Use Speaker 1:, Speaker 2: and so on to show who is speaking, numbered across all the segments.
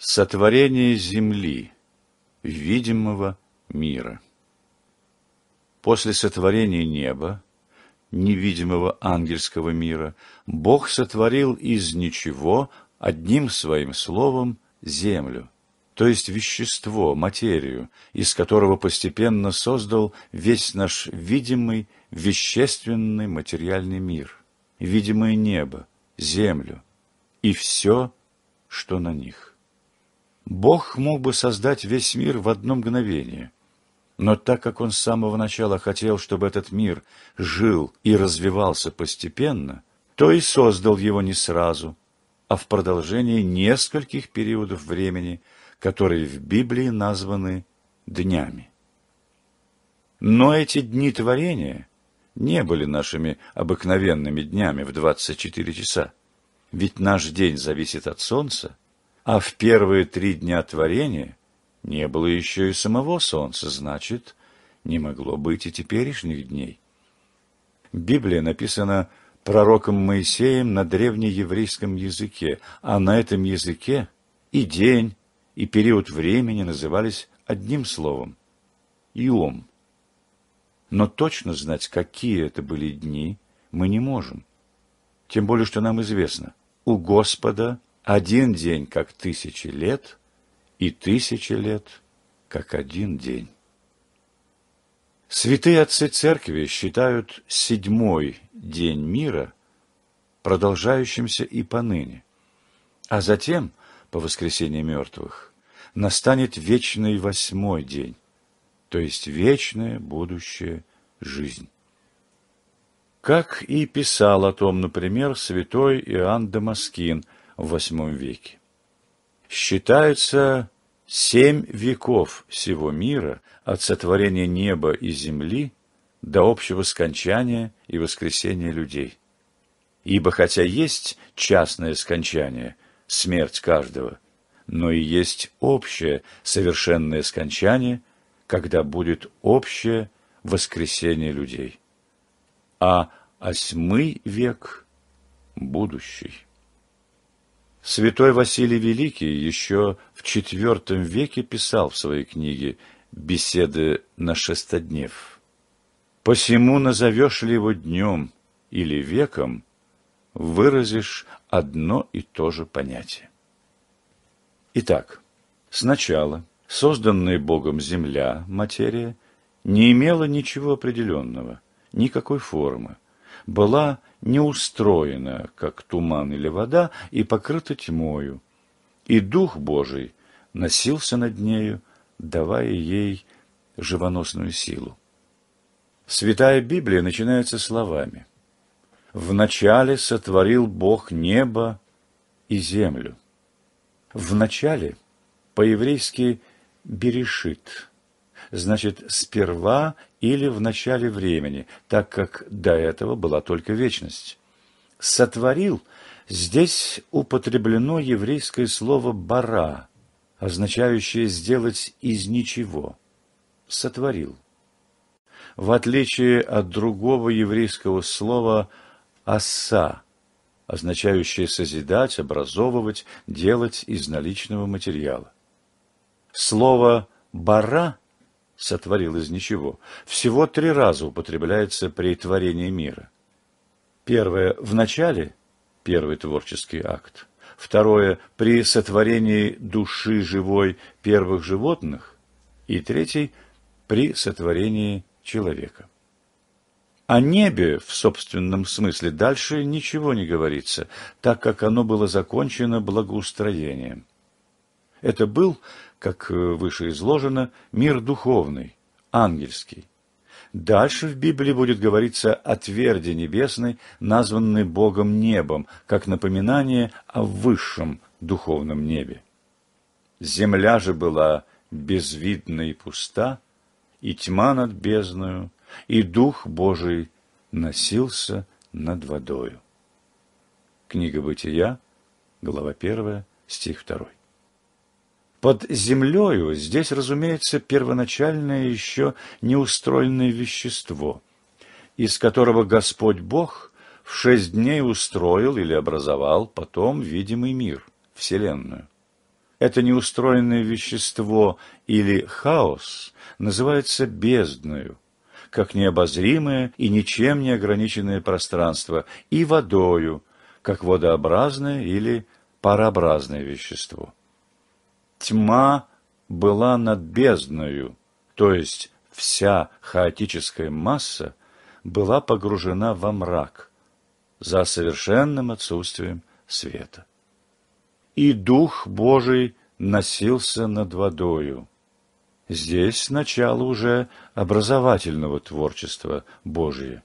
Speaker 1: Сотворение земли, видимого мира. После сотворения неба, невидимого ангельского мира, Бог сотворил из ничего одним своим словом землю, то есть вещество, материю, из которого постепенно создал весь наш видимый, вещественный материальный мир, видимое небо, землю и все, что на них. Бог мог бы создать весь мир в одно мгновение. Но так как он с самого начала хотел, чтобы этот мир жил и развивался постепенно, то и создал его не сразу, а в продолжении нескольких периодов времени, которые в Библии названы днями. Но эти дни творения не были нашими обыкновенными днями в 24 часа, ведь наш день зависит от солнца, а в первые три дня творения не было еще и самого солнца, значит, не могло быть и теперешних дней. Библия написана пророком Моисеем на древнееврейском языке, а на этом языке и день, и период времени назывались одним словом – Иом. Но точно знать, какие это были дни, мы не можем. Тем более, что нам известно, у Господа один день, как тысячи лет, и тысячи лет, как один день. Святые отцы церкви считают седьмой день мира продолжающимся и поныне, а затем, по воскресенье мертвых, настанет вечный восьмой день, то есть вечная будущая жизнь. Как и писал о том, например, святой Иоанн Дамаскин – в VIII веке. Считается семь веков всего мира от сотворения неба и земли до общего скончания и воскресения людей. Ибо хотя есть частное скончание, смерть каждого, но и есть общее совершенное скончание, когда будет общее воскресение людей. А восьмый век – будущий. Святой Василий Великий еще в IV веке писал в своей книге «Беседы на шестоднев». «Посему назовешь ли его днем или веком, выразишь одно и то же понятие». Итак, сначала созданная Богом земля, материя, не имела ничего определенного, никакой формы, была не устроена, как туман или вода, и покрыта тьмою. И Дух Божий носился над нею, давая ей живоносную силу. Святая Библия начинается словами «Вначале сотворил Бог небо и землю». «Вначале» по-еврейски «берешит», значит «сперва» или «в начале времени», так как до этого была только вечность. «Сотворил» здесь употреблено еврейское слово «бара», означающее «сделать из ничего». «Сотворил». В отличие от другого еврейского слова «аса», означающее созидать, образовывать, делать из наличного материала. Слово «бара» сотворил из ничего, всего три раза употребляется при творении мира. Первое – в начале, первый творческий акт. Второе – при сотворении души живой первых животных. И третий – при сотворении человека. О небе в собственном смысле дальше ничего не говорится, так как оно было закончено благоустроением. Это был, как э, выше изложено, мир духовный, ангельский. Дальше в Библии будет говориться о тверди небесной, названной Богом небом, как напоминание о высшем духовном небе. Земля же была безвидна и пуста, и тьма над бездною, и Дух Божий носился над водою. Книга Бытия, глава 1, стих 2. Под землею здесь, разумеется, первоначальное еще неустроенное вещество, из которого Господь Бог в шесть дней устроил или образовал потом видимый мир, Вселенную. Это неустроенное вещество или хаос называется бездною, как необозримое и ничем не ограниченное пространство, и водою, как водообразное или парообразное вещество тьма была над бездною, то есть вся хаотическая масса была погружена во мрак за совершенным отсутствием света. И Дух Божий носился над водою. Здесь начало уже образовательного творчества Божия.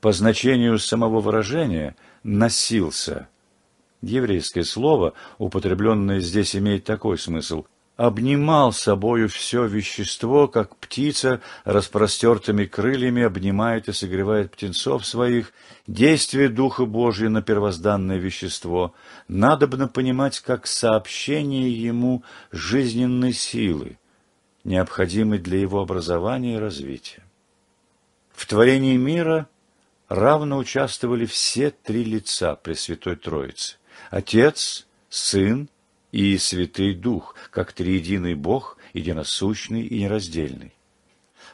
Speaker 1: По значению самого выражения «носился» Еврейское слово, употребленное здесь, имеет такой смысл. «Обнимал собою все вещество, как птица распростертыми крыльями обнимает и согревает птенцов своих, действие Духа Божия на первозданное вещество, надобно понимать как сообщение ему жизненной силы, необходимой для его образования и развития». В творении мира – равно участвовали все три лица Пресвятой Троицы. Отец, Сын и Святый Дух, как триединый Бог, единосущный и нераздельный.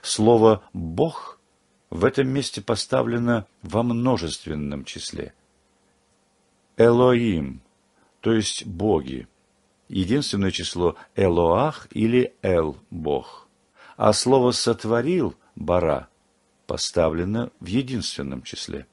Speaker 1: Слово «Бог» в этом месте поставлено во множественном числе. Элоим, то есть боги. Единственное число Элоах или Эл – бог. А слово «сотворил» – бара – поставлено в единственном числе.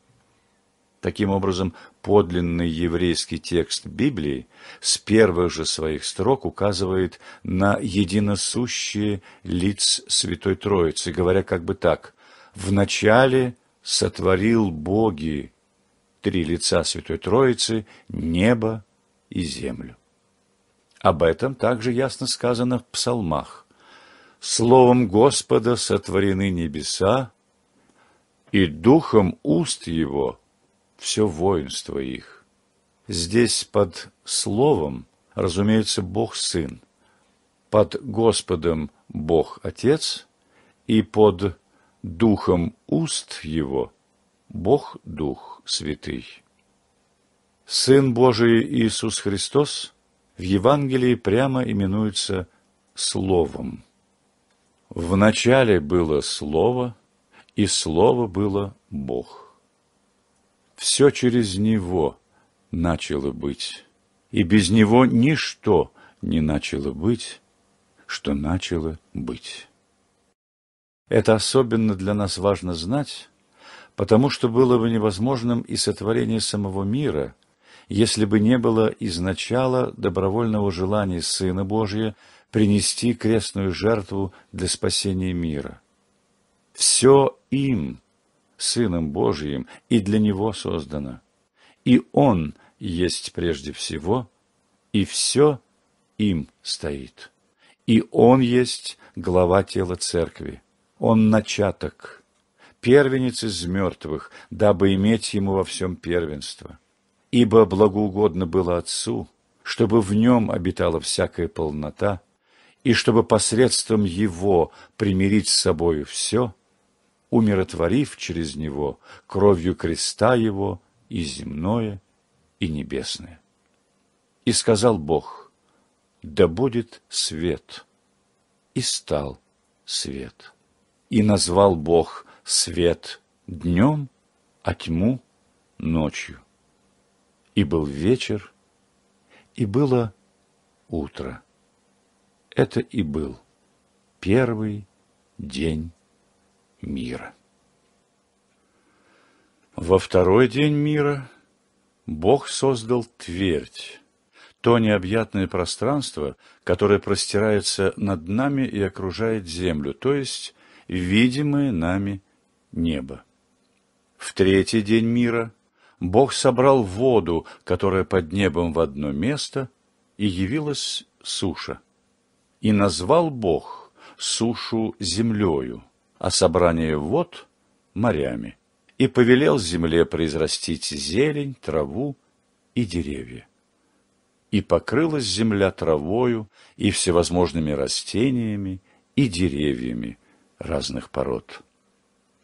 Speaker 1: Таким образом, подлинный еврейский текст Библии с первых же своих строк указывает на единосущие лиц Святой Троицы, говоря как бы так «Вначале сотворил Боги три лица Святой Троицы, небо и землю». Об этом также ясно сказано в псалмах. «Словом Господа сотворены небеса, и духом уст его – все воинство их. Здесь под словом, разумеется, Бог Сын, под Господом Бог Отец и под Духом уст Его Бог Дух Святый. Сын Божий Иисус Христос в Евангелии прямо именуется Словом. В начале было Слово, и Слово было Бог все через него начало быть, и без него ничто не начало быть, что начало быть. Это особенно для нас важно знать, потому что было бы невозможным и сотворение самого мира, если бы не было изначала добровольного желания Сына Божия принести крестную жертву для спасения мира. Все им – Сыном Божиим и для Него создано. И Он есть прежде всего, и все им стоит. И Он есть глава тела Церкви. Он начаток, первенец из мертвых, дабы иметь ему во всем первенство. Ибо благоугодно было Отцу, чтобы в нем обитала всякая полнота, и чтобы посредством его примирить с собою все – умиротворив через него кровью креста его и земное, и небесное. И сказал Бог, да будет свет, и стал свет. И назвал Бог свет днем, а тьму ночью. И был вечер, и было утро. Это и был первый день мира. Во второй день мира Бог создал твердь, то необъятное пространство, которое простирается над нами и окружает землю, то есть видимое нами небо. В третий день мира Бог собрал воду, которая под небом в одно место, и явилась суша. И назвал Бог сушу землею, а собрание вод – морями, и повелел земле произрастить зелень, траву и деревья. И покрылась земля травою и всевозможными растениями и деревьями разных пород.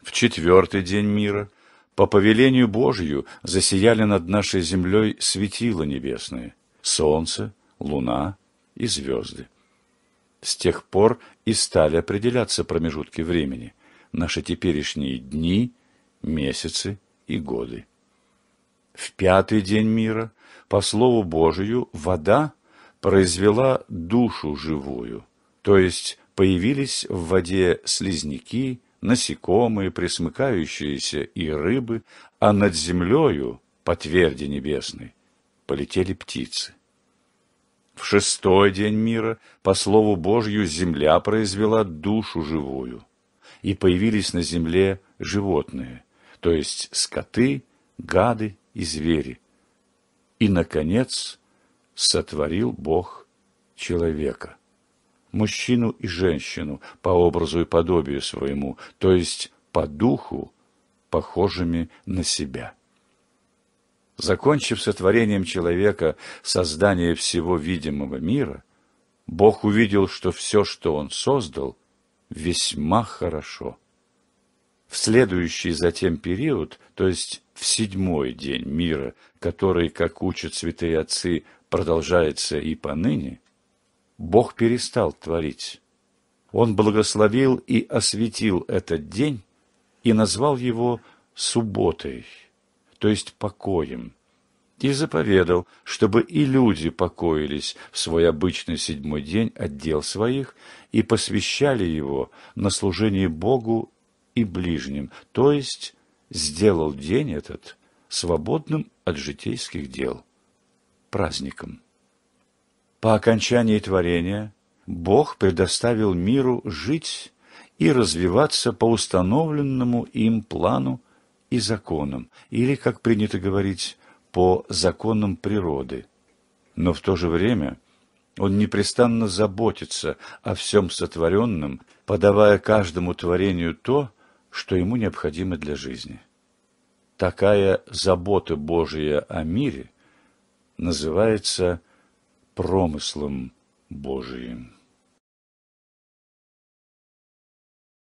Speaker 1: В четвертый день мира по повелению Божью засияли над нашей землей светила небесные – солнце, луна и звезды. С тех пор и стали определяться промежутки времени, наши теперешние дни, месяцы и годы. В пятый день мира, по слову Божию, вода произвела душу живую, то есть появились в воде слизняки, насекомые, пресмыкающиеся и рыбы, а над землею, по тверди небесной, полетели птицы. В шестой день мира, по слову Божью, земля произвела душу живую, и появились на земле животные, то есть скоты, гады и звери. И, наконец, сотворил Бог человека, мужчину и женщину по образу и подобию своему, то есть по духу, похожими на себя. Закончив сотворением человека создание всего видимого мира, Бог увидел, что все, что Он создал, весьма хорошо. В следующий затем период, то есть в седьмой день мира, который, как учат святые отцы, продолжается и поныне, Бог перестал творить. Он благословил и осветил этот день и назвал его субботой то есть покоем, и заповедал, чтобы и люди покоились в свой обычный седьмой день отдел своих и посвящали его на служение Богу и ближним, то есть сделал день этот свободным от житейских дел, праздником. По окончании творения Бог предоставил миру жить и развиваться по установленному им плану и законом, или, как принято говорить, по законам природы. Но в то же время он непрестанно заботится о всем сотворенном, подавая каждому творению то, что ему необходимо для жизни. Такая забота Божия о мире называется промыслом Божиим.